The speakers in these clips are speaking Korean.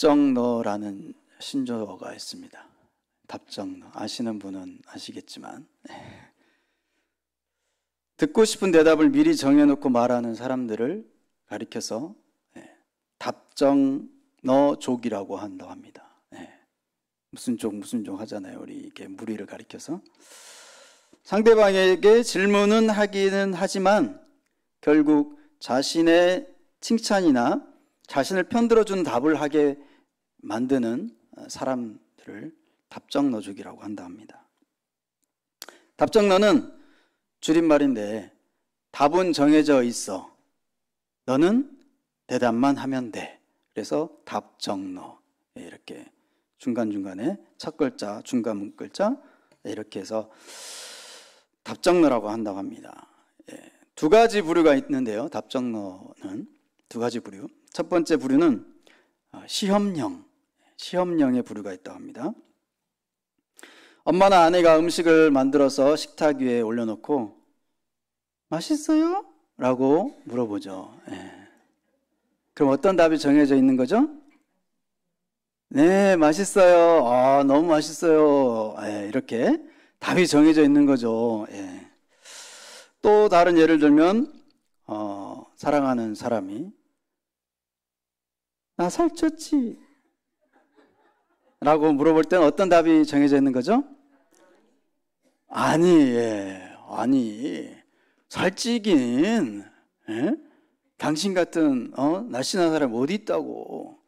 답정너라는 신조어가 있습니다. 답정너 아시는 분은 아시겠지만 듣고 싶은 대답을 미리 정해놓고 말하는 사람들을 가리켜서 예, 답정너족이라고 한다고 합니다. 예. 무슨 족 무슨 족 하잖아요. 우리 이렇게 무리를 가리켜서 상대방에게 질문은 하기는 하지만 결국 자신의 칭찬이나 자신을 편들어준 답을 하게 만드는 어, 사람들을 답정너죽이라고 한다 합니다. 답정너는 줄임말인데 답은 정해져 있어. 너는 대답만 하면 돼. 그래서 답정너 예, 이렇게 중간중간에 첫 글자, 중간 글자 예, 이렇게 해서 답정너라고 한다고 합니다. 예. 두 가지 부류가 있는데요. 답정너는 두 가지 부류. 첫 번째 부류는 어, 시험령. 시험령에 부류가 있다고 합니다. 엄마나 아내가 음식을 만들어서 식탁 위에 올려놓고 맛있어요? 라고 물어보죠. 예. 그럼 어떤 답이 정해져 있는 거죠? 네, 맛있어요. 아, 너무 맛있어요. 예, 이렇게 답이 정해져 있는 거죠. 예. 또 다른 예를 들면, 어, 사랑하는 사람이 나 살쪘지? 라고 물어볼 때는 어떤 답이 정해져 있는 거죠? 아니, 예. 아니. 살찌긴, 예? 당신 같은, 어? 날씬한 사람 어디 있다고.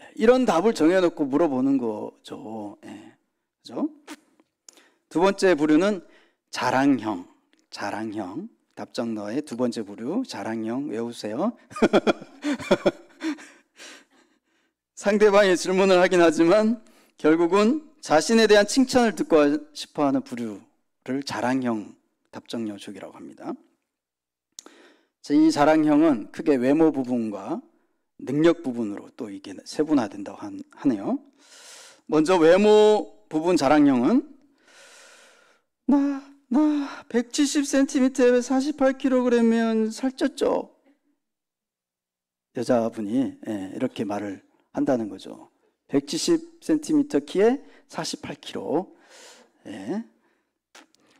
예, 이런 답을 정해놓고 물어보는 거죠. 예. 그죠? 두 번째 부류는 자랑형. 자랑형. 답장 너의 두 번째 부류, 자랑형 외우세요. 상대방의 질문을 하긴 하지만 결국은 자신에 대한 칭찬을 듣고 싶어 하는 부류를 자랑형 답정 녀족이라고 합니다. 이 자랑형은 크게 외모 부분과 능력 부분으로 또 이게 세분화된다고 하네요. 먼저 외모 부분 자랑형은 나, 나 170cm에 4 8 k g 면 살쪘죠. 여자분이 예, 이렇게 말을 한다는 거죠. 170cm 키에 48kg. 예.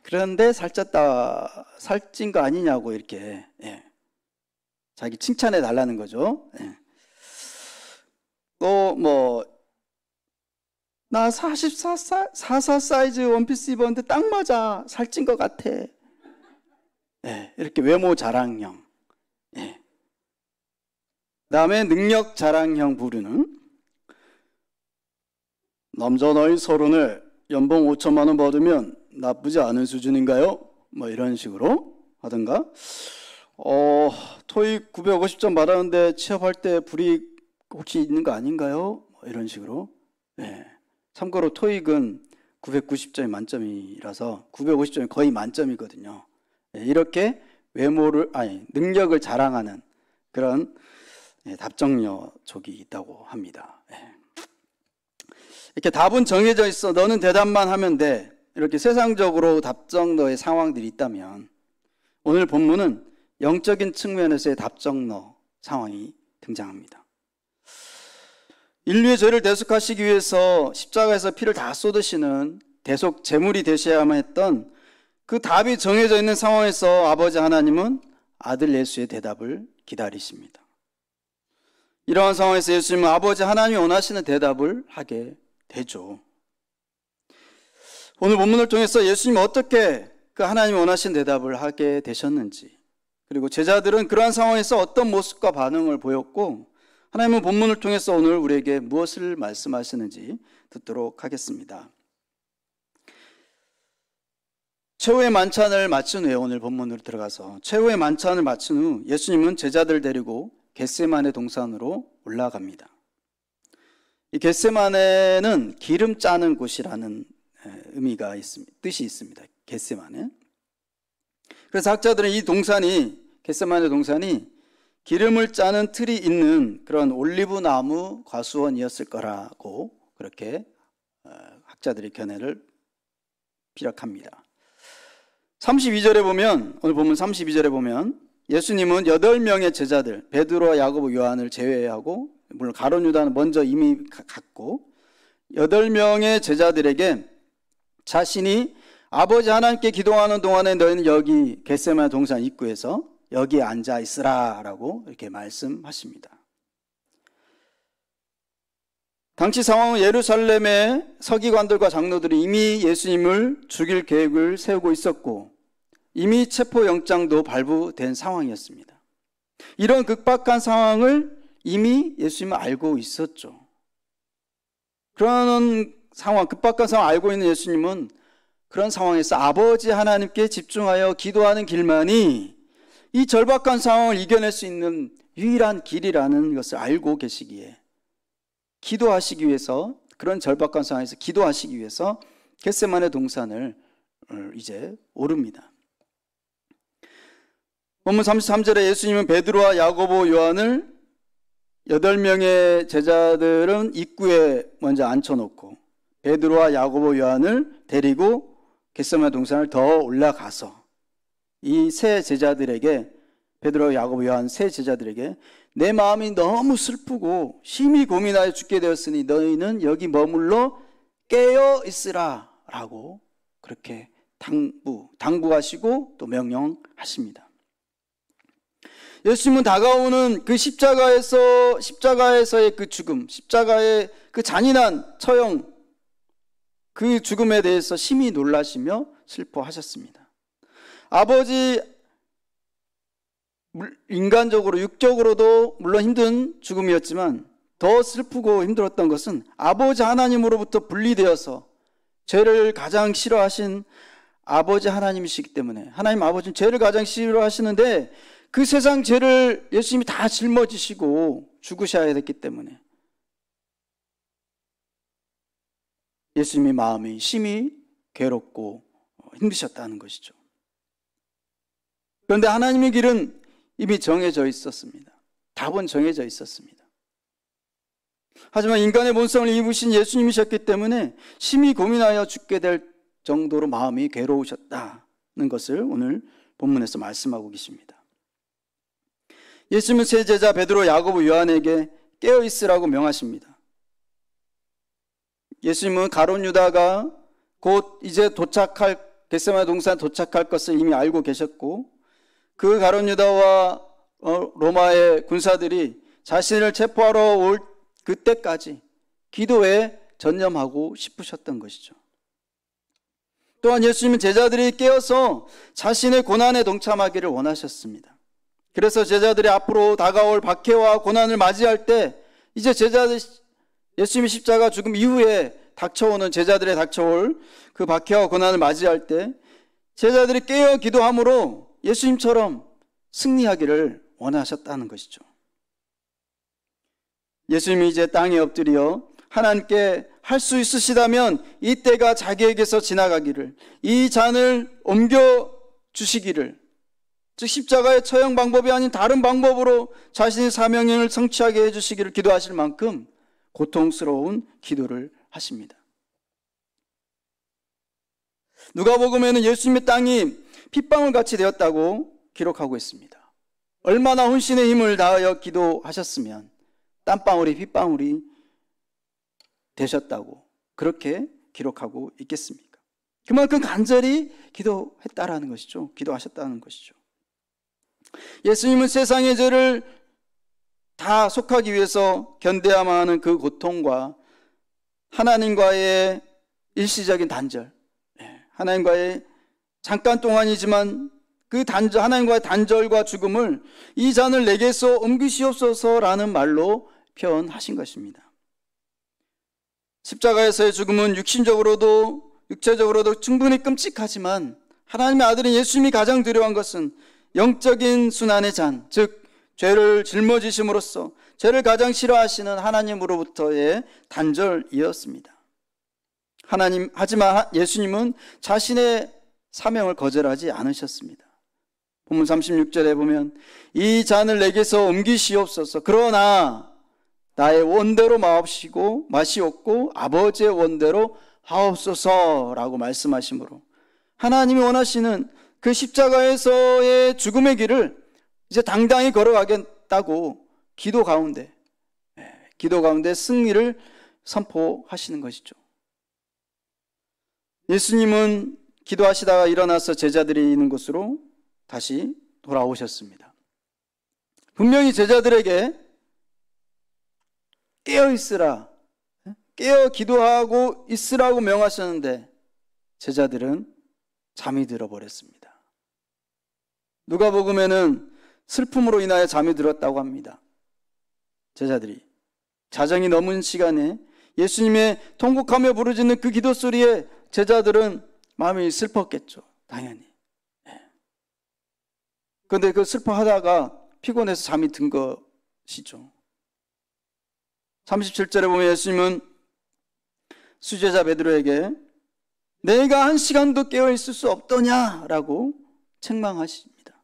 그런데 살쪘다, 살찐 거 아니냐고 이렇게 예. 자기 칭찬해 달라는 거죠. 예. 또뭐 나 44사, 사이즈 원피스 입었는데 딱 맞아. 살찐 것 같아. 예, 이렇게 외모 자랑형. 예. 그 다음에 능력 자랑형 부류는 남자나이 서른에 연봉 5천만 원 받으면 나쁘지 않은 수준인가요? 뭐 이런 식으로 하든가. 어, 토익 950점 받았는데 취업할 때 불이익 혹시 있는 거 아닌가요? 뭐 이런 식으로. 네. 참고로 토익은 990점이 만점이라서 950점이 거의 만점이거든요. 네, 이렇게 외모를, 아니, 능력을 자랑하는 그런 네, 답정녀 족이 있다고 합니다. 이렇게 답은 정해져 있어. 너는 대답만 하면 돼. 이렇게 세상적으로 답정너의 상황들이 있다면 오늘 본문은 영적인 측면에서의 답정너 상황이 등장합니다. 인류의 죄를 대속하시기 위해서 십자가에서 피를 다 쏟으시는 대속 제물이 되셔야만 했던 그 답이 정해져 있는 상황에서 아버지 하나님은 아들 예수의 대답을 기다리십니다. 이러한 상황에서 예수님은 아버지 하나님이 원하시는 대답을 하게 되죠. 오늘 본문을 통해서 예수님 어떻게 그 하나님 원하신 대답을 하게 되셨는지, 그리고 제자들은 그러한 상황에서 어떤 모습과 반응을 보였고, 하나님은 본문을 통해서 오늘 우리에게 무엇을 말씀하시는지 듣도록 하겠습니다. 최후의 만찬을 마친 후에 오늘 본문으로 들어가서 최후의 만찬을 마친 후 예수님은 제자들 데리고 겟세만의 동산으로 올라갑니다. 이 겟세만에는 기름 짜는 곳이라는 의미가 있습니다. 뜻이 있습니다. 겟세만에. 그래서 학자들은 이 동산이 겟세만의 동산이 기름을 짜는 틀이 있는 그런 올리브 나무 과수원이었을 거라고 그렇게 학자들의 견해를 피력합니다. 32절에 보면 오늘 보면 32절에 보면 예수님은 8명의 제자들 베드로와 야고보 요한을 제외하고 물론 가론 유다는 먼저 이미 갔고 여덟 명의 제자들에게 자신이 아버지 하나님께 기도하는 동안에 너희는 여기 겟세마 동산 입구에서 여기 앉아 있으라라고 이렇게 말씀하십니다. 당시 상황은 예루살렘의 서기관들과 장로들이 이미 예수님을 죽일 계획을 세우고 있었고 이미 체포영장도 발부된 상황이었습니다. 이런 극박한 상황을 이미 예수님은 알고 있었죠. 그런 상황, 급박한 상황 알고 있는 예수님은 그런 상황에서 아버지 하나님께 집중하여 기도하는 길만이 이 절박한 상황을 이겨낼 수 있는 유일한 길이라는 것을 알고 계시기에 기도하시기 위해서 그런 절박한 상황에서 기도하시기 위해서 겟세만의 동산을 이제 오릅니다. 본문 33절에 예수님은 베드로와 야고보 요한을 여덟 명의 제자들은 입구에 먼저 앉혀놓고 베드로와 야고보 요한을 데리고 겟세마 동산을 더 올라가서 이 세 제자들에게 베드로 와 야고보 요한 세 제자들에게 내 마음이 너무 슬프고 심히 고민하여 죽게 되었으니 너희는 여기 머물러 깨어 있으라라고 그렇게 당부 당부하시고 또 명령하십니다. 예수님은 다가오는 그 십자가에서 십자가에서의 그 죽음, 십자가의 그 잔인한 처형 그 죽음에 대해서 심히 놀라시며 슬퍼하셨습니다. 아버지 인간적으로 육적으로도 물론 힘든 죽음이었지만 더 슬프고 힘들었던 것은 아버지 하나님으로부터 분리되어서 죄를 가장 싫어하신 아버지 하나님이시기 때문에 하나님 아버지는 죄를 가장 싫어하시는데 그 세상 죄를 예수님이 다 짊어지시고 죽으셔야 됐기 때문에 예수님의 마음이 심히 괴롭고 힘드셨다는 것이죠. 그런데 하나님의 길은 이미 정해져 있었습니다. 답은 정해져 있었습니다. 하지만 인간의 본성을 입으신 예수님이셨기 때문에 심히 고민하여 죽게 될 정도로 마음이 괴로우셨다는 것을 오늘 본문에서 말씀하고 계십니다. 예수님은 세 제자 베드로, 야고보, 요한에게 깨어 있으라고 명하십니다. 예수님은 가론 유다가 곧 이제 도착할 겟세마 동산 도착할 것을 이미 알고 계셨고 그 가론 유다와 어, 로마의 군사들이 자신을 체포하러 올 그때까지 기도에 전념하고 싶으셨던 것이죠. 또한 예수님은 제자들이 깨어서 자신의 고난에 동참하기를 원하셨습니다. 그래서 제자들이 앞으로 다가올 박해와 고난을 맞이할 때 이제 제자들 예수님의 십자가 죽음 이후에 닥쳐오는 제자들의 닥쳐올 그 박해와 고난을 맞이할 때 제자들이 깨어 기도함으로 예수님처럼 승리하기를 원하셨다는 것이죠. 예수님이 이제 땅에 엎드려 하나님께 할 수 있으시다면 이 때가 자기에게서 지나가기를 이 잔을 옮겨 주시기를 즉 십자가의 처형 방법이 아닌 다른 방법으로 자신의 사명을 성취하게 해주시기를 기도하실 만큼 고통스러운 기도를 하십니다. 누가복음에는 예수님의 땅이 핏방울 같이 되었다고 기록하고 있습니다. 얼마나 혼신의 힘을 다하여 기도하셨으면 땀방울이 핏방울이 되셨다고 그렇게 기록하고 있겠습니까? 그만큼 간절히 기도했다라는 것이죠. 기도하셨다는 것이죠. 예수님은 세상의 죄를 다 속하기 위해서 견뎌야만 하는 그 고통과 하나님과의 일시적인 단절, 예, 하나님과의 잠깐 동안이지만 그 단절, 하나님과의 단절과 죽음을 이 잔을 내게서 옮기시옵소서라는 말로 표현하신 것입니다. 십자가에서의 죽음은 육신적으로도 육체적으로도 충분히 끔찍하지만 하나님의 아들인 예수님이 가장 두려운 것은 영적인 순환의 잔, 즉 죄를 짊어지심으로써 죄를 가장 싫어하시는 하나님으로부터의 단절이었습니다. 하나님 하지만 예수님은 자신의 사명을 거절하지 않으셨습니다. 본문 36절에 보면 이 잔을 내게서 옮기시옵소서. 그러나 나의 원대로 마옵시고 마시옵고 아버지의 원대로 하옵소서라고 말씀하시므로 하나님이 원하시는 그 십자가에서의 죽음의 길을 이제 당당히 걸어가겠다고 기도 가운데, 예, 기도 가운데 승리를 선포하시는 것이죠. 예수님은 기도하시다가 일어나서 제자들이 있는 곳으로 다시 돌아오셨습니다. 분명히 제자들에게 깨어 있으라, 예? 깨어 기도하고 있으라고 명하셨는데 제자들은 잠이 들어버렸습니다. 누가복음에는 슬픔으로 인하여 잠이 들었다고 합니다. 제자들이 자정이 넘은 시간에 예수님의 통곡하며 부르짖는 그 기도 소리에 제자들은 마음이 슬펐겠죠. 당연히. 예. 그런데 그 슬퍼하다가 피곤해서 잠이 든 것이죠. 37절에 보면 예수님은 수제자 베드로에게 내가 한 시간도 깨어 있을 수 없더냐라고 책망하십니다.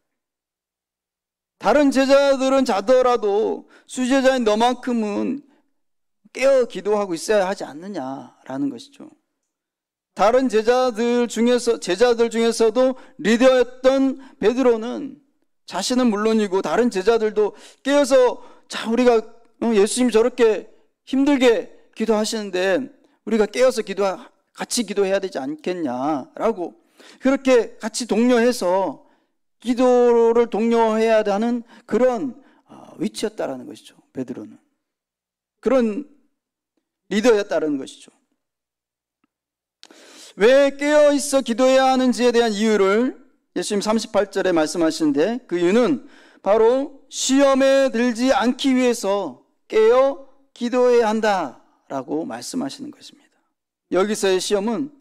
다른 제자들은 자더라도 수제자인 너만큼은 깨어 기도하고 있어야 하지 않느냐라는 것이죠. 다른 제자들 중에서 제자들 중에서도 리더였던 베드로는 자신은 물론이고 다른 제자들도 깨어서 자 우리가 어, 예수님 저렇게 힘들게 기도하시는데 우리가 깨어서 기도 같이 기도해야 되지 않겠냐라고 그렇게 같이 독려해서 기도를 독려해야 하는 그런 어, 위치였다라는 것이죠. 베드로는 그런 리더였다는 것이죠. 왜 깨어 있어 기도해야 하는지에 대한 이유를 예수님 38절에 말씀하시는데 그 이유는 바로 시험에 들지 않기 위해서 깨어 기도해야 한다라고 말씀하시는 것입니다. 여기서의 시험은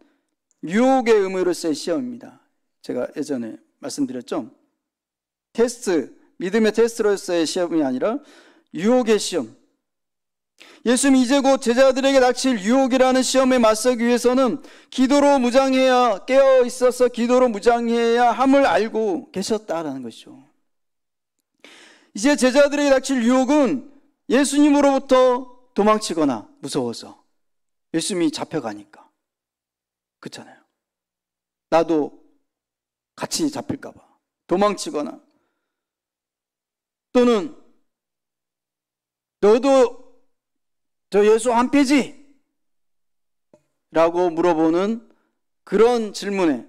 유혹의 의무로서의 시험입니다. 제가 예전에 말씀드렸죠. 테스트, 믿음의 테스트로서의 시험이 아니라 유혹의 시험. 예수님 이제 곧 제자들에게 닥칠 유혹이라는 시험에 맞서기 위해서는 기도로 무장해야 깨어 있어서 기도로 무장해야 함을 알고 계셨다라는 것이죠. 이제 제자들에게 닥칠 유혹은 예수님으로부터 도망치거나 무서워서 예수님이 잡혀가니까 그렇잖아요. 나도 같이 잡힐까봐 도망치거나 또는 너도 저 예수 안 빼지? 라고 물어보는 그런 질문에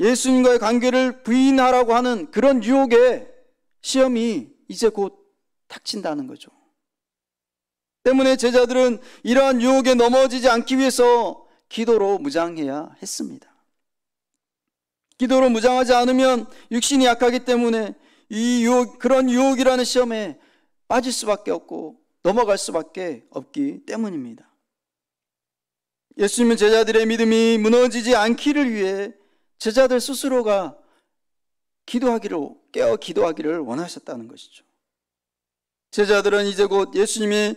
예수님과의 관계를 부인하라고 하는 그런 유혹에 시험이 이제 곧 닥친다는 거죠. 때문에 제자들은 이러한 유혹에 넘어지지 않기 위해서 기도로 무장해야 했습니다. 기도로 무장하지 않으면 육신이 약하기 때문에 이 유혹, 그런 유혹이라는 시험에 빠질 수밖에 없고 넘어갈 수밖에 없기 때문입니다. 예수님은 제자들의 믿음이 무너지지 않기를 위해 제자들 스스로가 기도하기로 깨어 기도하기를 원하셨다는 것이죠. 제자들은 이제 곧 예수님이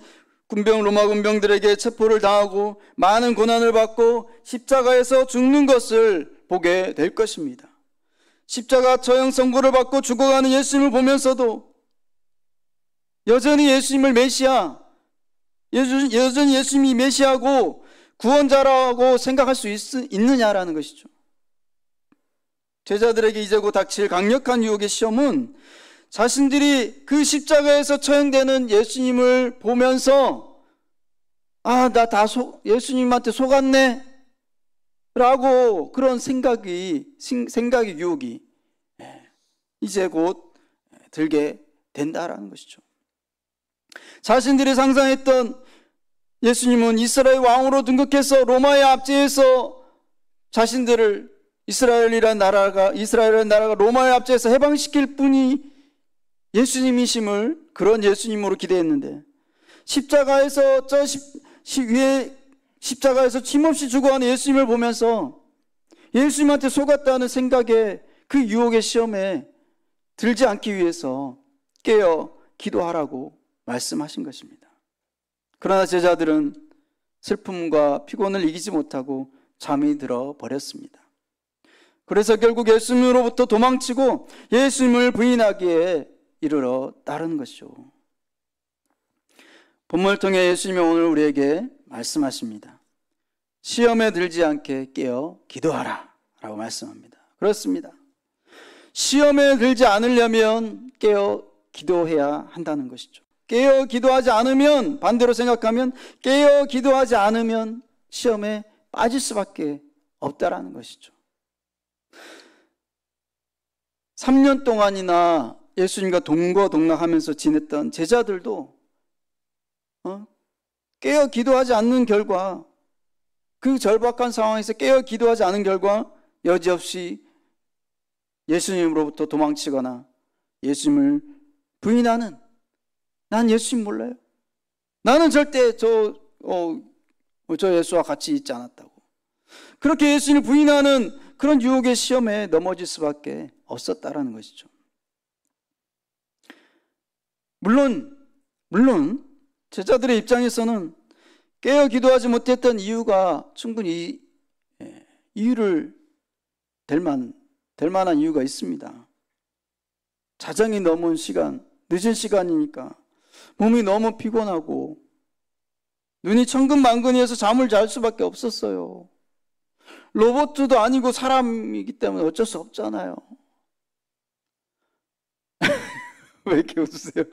군병 로마 군병들에게 체포를 당하고 많은 고난을 받고 십자가에서 죽는 것을 보게 될 것입니다. 십자가 처형 선고를 받고 죽어가는 예수님을 보면서도 여전히 예수님을 메시아, 예수, 여전히 예수님이 메시아고 구원자라고 생각할 수 있, 있느냐라는 것이죠. 제자들에게 이제 곧 닥칠 강력한 유혹의 시험은 자신들이 그 십자가에서 처형되는 예수님을 보면서 아, 나 다 예수님한테 속았네. 라고 그런 생각이, 생각의 유혹이 예, 이제 곧 들게 된다라는 것이죠. 자신들이 상상했던 예수님은 이스라엘 왕으로 등극해서 로마의 압제에서 자신들을 이스라엘이란 나라가 이스라엘이란 나라가 로마의 압제에서 해방시킬 뿐이 예수님이심을 그런 예수님으로 기대했는데 십자가에서 저 위에 십자가에서 침없이 죽어가는 예수님을 보면서 예수님한테 속았다는 생각에 그 유혹의 시험에 들지 않기 위해서 깨어 기도하라고 말씀하신 것입니다. 그러나 제자들은 슬픔과 피곤을 이기지 못하고 잠이 들어 버렸습니다. 그래서 결국 예수님으로부터 도망치고 예수님을 부인하기에 이르러 따른 것이죠. 본문을 통해 예수님이 오늘 우리에게 말씀하십니다. 시험에 들지 않게 깨어 기도하라 라고 말씀합니다. 그렇습니다. 시험에 들지 않으려면 깨어 기도해야 한다는 것이죠. 깨어 기도하지 않으면 반대로 생각하면 깨어 기도하지 않으면 시험에 빠질 수밖에 없다라는 것이죠. 3년 동안이나 예수님과 동거동락하면서 지냈던 제자들도 어? 깨어 기도하지 않는 결과 그 절박한 상황에서 깨어 기도하지 않은 결과 여지없이 예수님으로부터 도망치거나 예수님을 부인하는 난 예수님 몰라요. 나는 절대 저, 어, 뭐 저 예수와 같이 있지 않았다고. 그렇게 예수님을 부인하는 그런 유혹의 시험에 넘어질 수밖에 없었다라는 것이죠. 물론, 물론, 제자들의 입장에서는 깨어 기도하지 못했던 이유가 충분히 예, 이유를 될만 될 만한 이유가 있습니다. 자정이 넘은 시간, 늦은 시간이니까 몸이 너무 피곤하고 눈이 천근만근해서 잠을 잘 수밖에 없었어요. 로봇도 아니고 사람이기 때문에 어쩔 수 없잖아요. 왜 이렇게 웃으세요?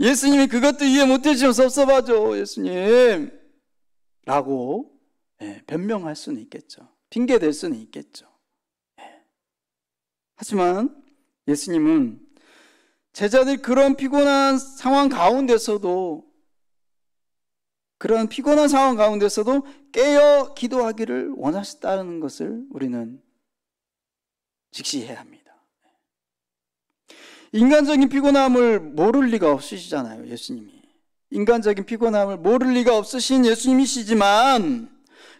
예수님이 그것도 이해 못해주면 섭섭하죠, 예수님. 라고 예, 변명할 수는 있겠죠. 핑계 댈 수는 있겠죠. 예. 하지만 예수님은 제자들 그런 피곤한 상황 가운데서도 그런 피곤한 상황 가운데서도 깨어 기도하기를 원하셨다는 것을 우리는 직시해야 합니다. 인간적인 피곤함을 모를 리가 없으시잖아요, 예수님이. 인간적인 피곤함을 모를 리가 없으신 예수님이시지만,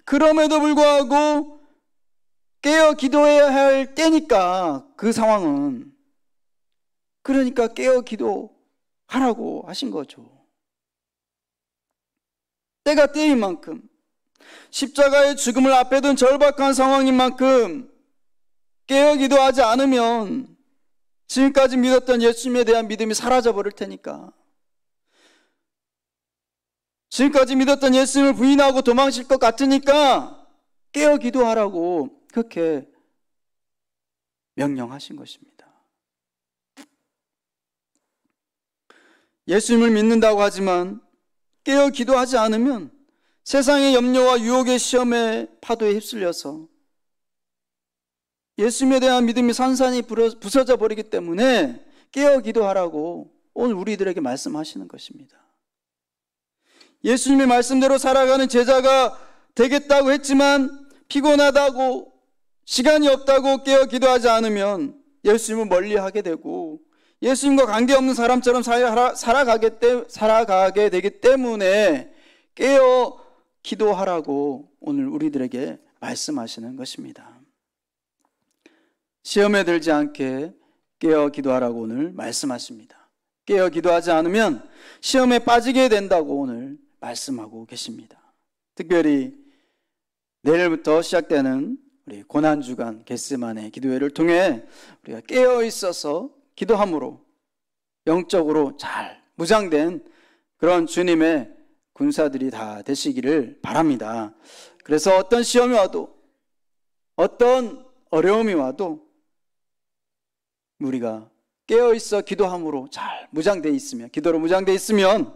그럼에도 불구하고 깨어 기도해야 할 때니까, 그 상황은. 그러니까 깨어 기도하라고 하신 거죠. 때가 때인 만큼, 십자가의 죽음을 앞에 둔 절박한 상황인 만큼, 깨어 기도하지 않으면 지금까지 믿었던 예수님에 대한 믿음이 사라져 버릴 테니까. 지금까지 믿었던 예수님을 부인하고 도망칠 것 같으니까 깨어 기도하라고 그렇게 명령하신 것입니다. 예수님을 믿는다고 하지만 깨어 기도하지 않으면 세상의 염려와 유혹의 시험에 파도에 휩쓸려서 예수님에 대한 믿음이 산산이 부서져 버리기 때문에 깨어 기도하라고 오늘 우리들에게 말씀하시는 것입니다. 예수님의 말씀대로 살아가는 제자가 되겠다고 했지만 피곤하다고 시간이 없다고 깨어 기도하지 않으면 예수님을 멀리하게 되고 예수님과 관계없는 사람처럼 살아가게, 살아가게 되기 때문에 깨어 기도하라고 오늘 우리들에게 말씀하시는 것입니다. 시험에 들지 않게 깨어 기도하라고 오늘 말씀하십니다. 깨어 기도하지 않으면 시험에 빠지게 된다고 오늘 말씀하고 계십니다. 특별히 내일부터 시작되는 우리 고난주간 겟스만의 기도회를 통해 우리가 깨어 있어서 기도함으로 영적으로 잘 무장된 그런 주님의 군사들이 다 되시기를 바랍니다. 그래서 어떤 시험이 와도 어떤 어려움이 와도 우리가 깨어 있어 기도함으로 잘 무장돼 있으면 기도로 무장돼 있으면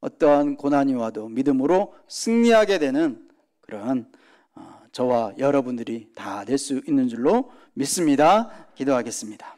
어떠한 고난이 와도 믿음으로 승리하게 되는 그러한 어, 저와 여러분들이 다 될 수 있는 줄로 믿습니다. 기도하겠습니다.